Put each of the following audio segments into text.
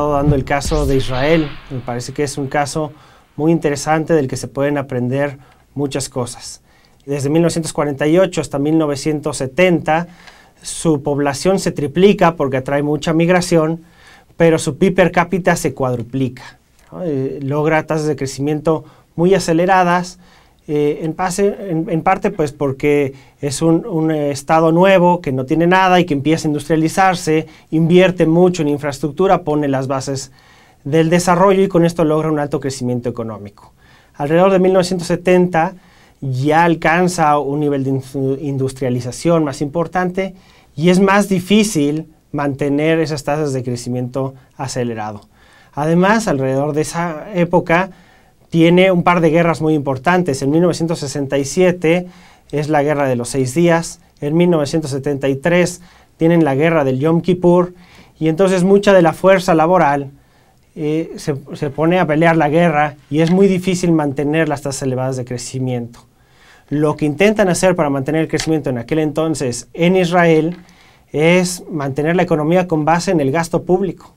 dando el caso de Israel. Me parece que es un caso muy interesante del que se pueden aprender muchas cosas. Desde 1948 hasta 1970, su población se triplica porque atrae mucha migración, pero su PIB per cápita se cuadruplica. Eh, logra tasas de crecimiento muy aceleradas eh, en, parte pues porque es un, un, estado nuevo que no tiene nada y que empieza a industrializarse, invierte mucho en infraestructura, pone las bases del desarrollo y con esto logra un alto crecimiento económico. Alrededor de 1970 ya alcanza un nivel de industrialización más importante y es más difícil mantener esas tasas de crecimiento acelerado. Además, alrededor de esa época, tiene un par de guerras muy importantes. En 1967 es la Guerra de los Seis Días, en 1973 tienen la Guerra del Yom Kippur, y entonces mucha de la fuerza laboral eh, se, se, pone a pelear la guerra y es muy difícil mantener las tasas elevadas de crecimiento. Lo que intentan hacer para mantener el crecimiento en aquel entonces en Israel es mantener la economía con base en el gasto público.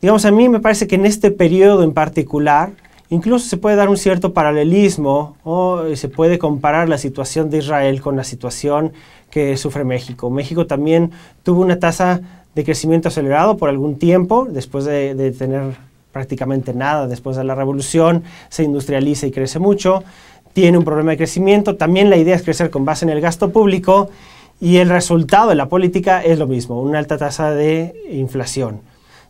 Digamos, a mí me parece que en este periodo en particular, Incluso se puede dar un cierto paralelismo o eh, se puede comparar la situación de Israel con la situación que sufre México. México también tuvo una tasa de crecimiento acelerado por algún tiempo, después de, de tener prácticamente nada, después de la revolución, se industrializa y crece mucho, tiene un problema de crecimiento, también la idea es crecer con base en el gasto público y el resultado de la política es lo mismo, una alta tasa de inflación.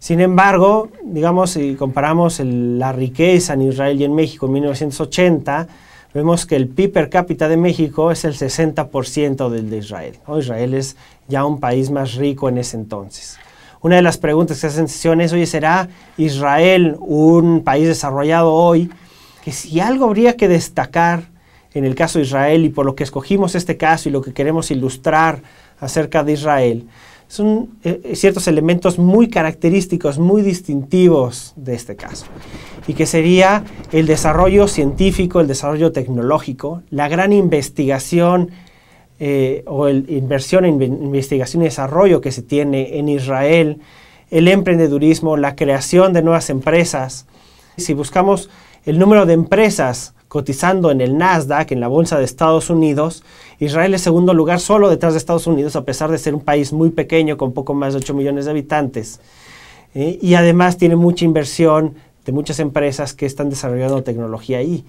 Sin embargo, digamos, si comparamos la riqueza en Israel y en México en 1980, vemos que el PIB per cápita de México es el 60% del de Israel. Israel es ya un país más rico en ese entonces. Una de las preguntas que se hacen sesión es, oye, ¿será Israel un país desarrollado hoy? Que si algo habría que destacar en el caso de Israel y por lo que escogimos este caso y lo que queremos ilustrar acerca de Israel, son eh, ciertos elementos muy característicos, muy distintivos de este caso, y que sería el desarrollo científico, el desarrollo tecnológico, la gran investigación eh, o inversión en investigación y desarrollo que se tiene en Israel, el emprendedurismo, la creación de nuevas empresas. Si buscamos el número de empresas cotizando en el Nasdaq, en la bolsa de Estados Unidos. Israel es segundo lugar solo detrás de Estados Unidos, a pesar de ser un país muy pequeño con poco más de 8 millones de habitantes. ¿eh? y además tiene mucha inversión de muchas empresas que están desarrollando tecnología ahí.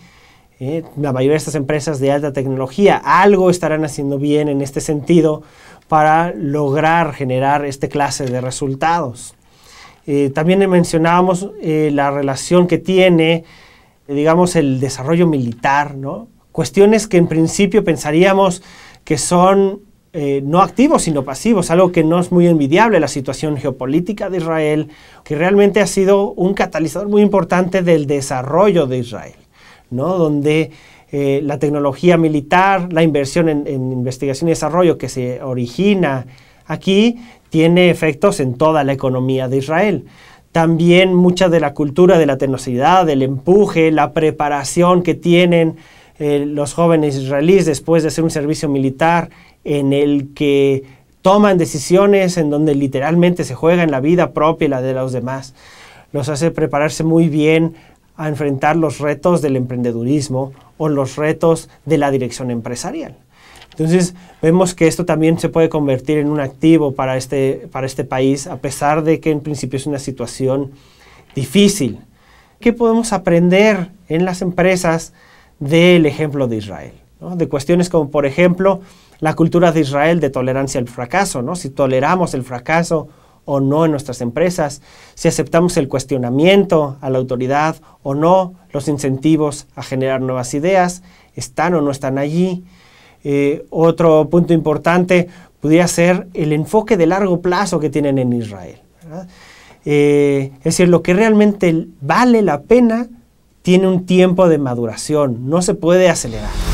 ¿eh? la mayoría de estas empresas de alta tecnología algo estarán haciendo bien en este sentido para lograr generar este clase de resultados. Eh, también mencionábamos la relación que tiene digamos, el desarrollo militar, ¿no? Cuestiones que en principio pensaríamos que son eh, no activos, sino pasivos, algo que no es muy envidiable, la situación geopolítica de Israel, que realmente ha sido un catalizador muy importante del desarrollo de Israel, Donde eh, la tecnología militar, la inversión en investigación y desarrollo que se origina aquí, tiene efectos en toda la economía de Israel también mucha de la cultura de la tenacidad, del empuje, la preparación que tienen eh, los jóvenes israelíes después de hacer un servicio militar en el que toman decisiones en donde literalmente se juega en la vida propia y la de los demás. Los hace prepararse muy bien a enfrentar los retos del emprendedurismo o los retos de la dirección empresarial. Entonces, vemos que esto también se puede convertir en un activo este, para este, país, a pesar de que en principio es una situación difícil. ¿Qué podemos aprender en las empresas del ejemplo de Israel? De cuestiones como, por ejemplo, la cultura de Israel de tolerancia al fracaso, Si toleramos el fracaso o no en nuestras empresas, si aceptamos el cuestionamiento a la autoridad o no, los incentivos a generar nuevas ideas, están o no están allí. Eh, otro punto importante podría ser el enfoque de largo plazo que tienen en Israel. Eh, es decir, lo que realmente vale la pena tiene un tiempo de maduración, no se puede acelerar.